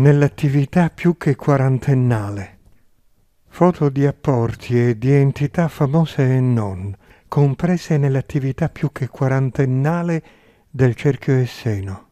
nell'attività più che quarantennale. Foto di apporti e di entità famose e non, comprese nell'attività più che quarantennale del cerchio Esseno.